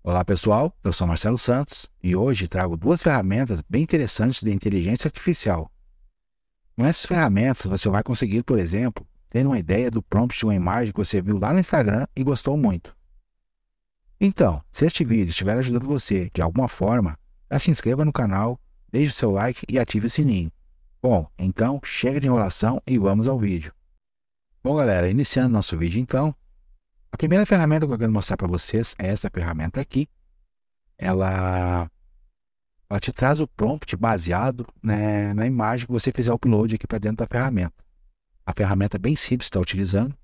Olá pessoal, eu sou Marcelo Santos e hoje trago duas ferramentas bem interessantes de inteligência artificial. Com essas ferramentas você vai conseguir, por exemplo, ter uma ideia do prompt de uma imagem que você viu lá no Instagram e gostou muito. Então, se este vídeo estiver ajudando você de alguma forma, já se inscreva no canal, deixe o seu like e ative o sininho. Bom, então chega de enrolação e vamos ao vídeo. Bom galera, iniciando nosso vídeo então, a primeira ferramenta que eu quero mostrar para vocês é essa ferramenta aqui. Ela, ela te traz o prompt baseado né, na imagem que você fizer upload aqui para dentro da ferramenta. A ferramenta é bem simples está utilizando.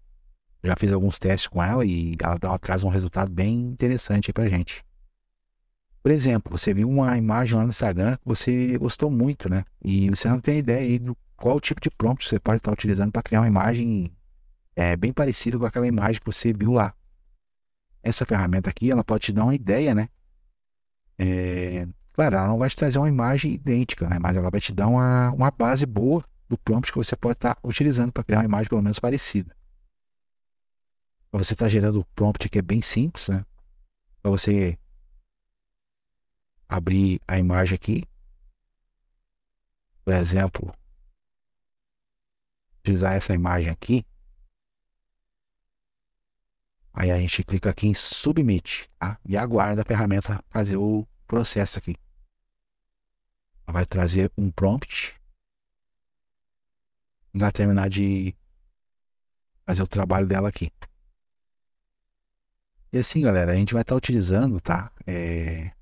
Já fiz alguns testes com ela e ela, ela traz um resultado bem interessante para gente. Por exemplo, você viu uma imagem lá no Instagram que você gostou muito, né? E você não tem ideia aí do qual tipo de prompt você pode estar tá utilizando para criar uma imagem é bem parecido com aquela imagem que você viu lá. Essa ferramenta aqui, ela pode te dar uma ideia, né? É, claro, ela não vai te trazer uma imagem idêntica, né? Mas ela vai te dar uma, uma base boa do prompt que você pode estar tá utilizando para criar uma imagem pelo menos parecida. Para você estar tá gerando o prompt que é bem simples, né? Para você abrir a imagem aqui. Por exemplo, utilizar essa imagem aqui. Aí a gente clica aqui em Submit tá? e aguarda a ferramenta fazer o processo aqui. Ela vai trazer um prompt. Vai terminar de fazer o trabalho dela aqui. E assim, galera, a gente vai estar tá utilizando, tá? É...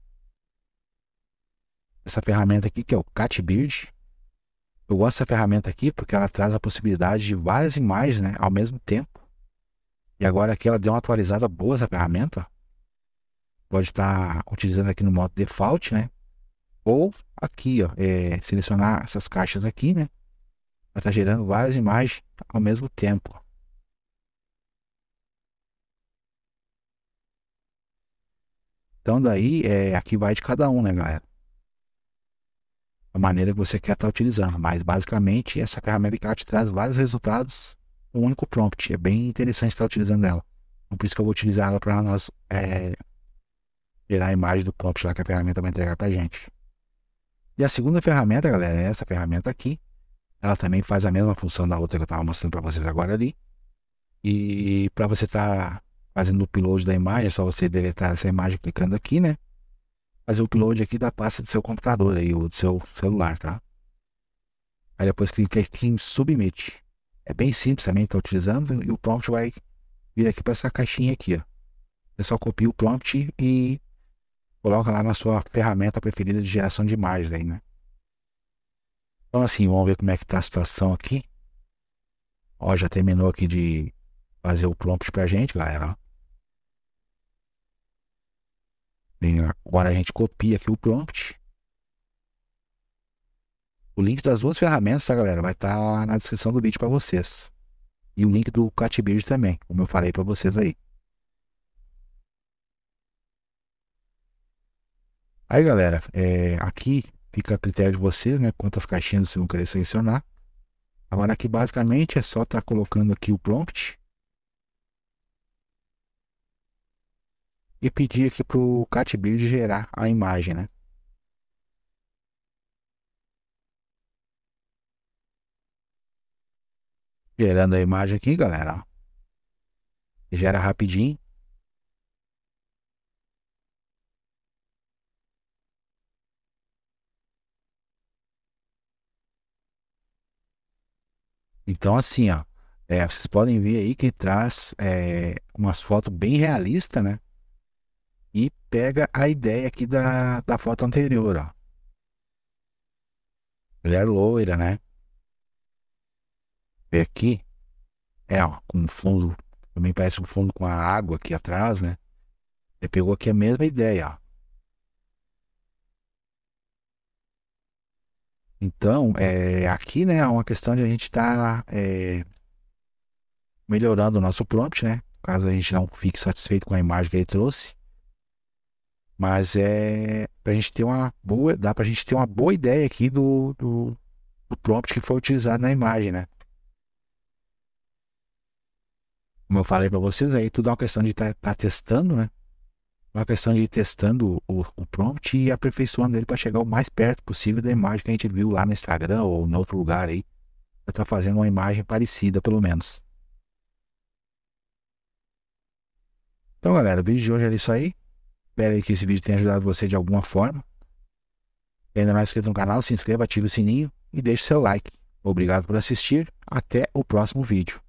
Essa ferramenta aqui, que é o CatBeard. Eu gosto dessa ferramenta aqui porque ela traz a possibilidade de várias imagens, né? Ao mesmo tempo. E agora aqui ela deu uma atualizada boa essa ferramenta. Pode estar tá utilizando aqui no modo default, né? Ou aqui, ó, é, selecionar essas caixas aqui, né? Ela está gerando várias imagens ao mesmo tempo. Então daí é, aqui vai de cada um, né, galera? A maneira que você quer estar tá utilizando. Mas basicamente essa ferramenta te traz vários resultados um único prompt. É bem interessante estar utilizando ela. Então, por isso que eu vou utilizar ela para nós é, gerar a imagem do prompt lá que a ferramenta vai entregar para gente. E a segunda ferramenta, galera, é essa ferramenta aqui. Ela também faz a mesma função da outra que eu estava mostrando para vocês agora ali. E para você estar tá fazendo o upload da imagem, é só você deletar essa imagem clicando aqui, né? Fazer o upload aqui da pasta do seu computador aí, ou do seu celular, tá? Aí depois clica aqui em Submit. É bem simples também estar tá utilizando e o prompt vai vir aqui para essa caixinha aqui. Ó. Você só copia o prompt e coloca lá na sua ferramenta preferida de geração de imagens aí, né? Então assim, vamos ver como é que está a situação aqui. Ó, já terminou aqui de fazer o prompt para a gente, galera. agora a gente copia aqui o prompt. O link das duas ferramentas, tá, galera, vai estar tá na descrição do vídeo para vocês. E o link do CatBuild também, como eu falei para vocês aí. Aí, galera, é, aqui fica a critério de vocês, né? Quantas caixinhas vocês vão querer selecionar. Agora aqui, basicamente, é só estar tá colocando aqui o prompt. E pedir aqui para o CatBuild gerar a imagem, né? Gerando a imagem aqui, galera. Gera rapidinho. Então, assim, ó, é, vocês podem ver aí que traz é, umas fotos bem realistas, né? E pega a ideia aqui da, da foto anterior, ó. Mulher loira, né? aqui, é ó, com fundo, também parece um fundo com a água aqui atrás, né? Ele pegou aqui a mesma ideia, ó. Então, é, aqui né, é uma questão de a gente estar tá, é, melhorando o nosso prompt, né? Caso a gente não fique satisfeito com a imagem que ele trouxe. Mas é para a gente ter uma boa, dá para a gente ter uma boa ideia aqui do, do, do prompt que foi utilizado na imagem, né? como eu falei para vocês, aí tudo é uma questão de estar tá, tá testando, né? É uma questão de ir testando o, o prompt e aperfeiçoando ele para chegar o mais perto possível da imagem que a gente viu lá no Instagram ou em outro lugar aí. Pra estar tá fazendo uma imagem parecida, pelo menos. Então, galera, o vídeo de hoje era isso aí. Espero que esse vídeo tenha ajudado você de alguma forma. Se ainda não é inscrito no canal, se inscreva, ative o sininho e deixe seu like. Obrigado por assistir. Até o próximo vídeo.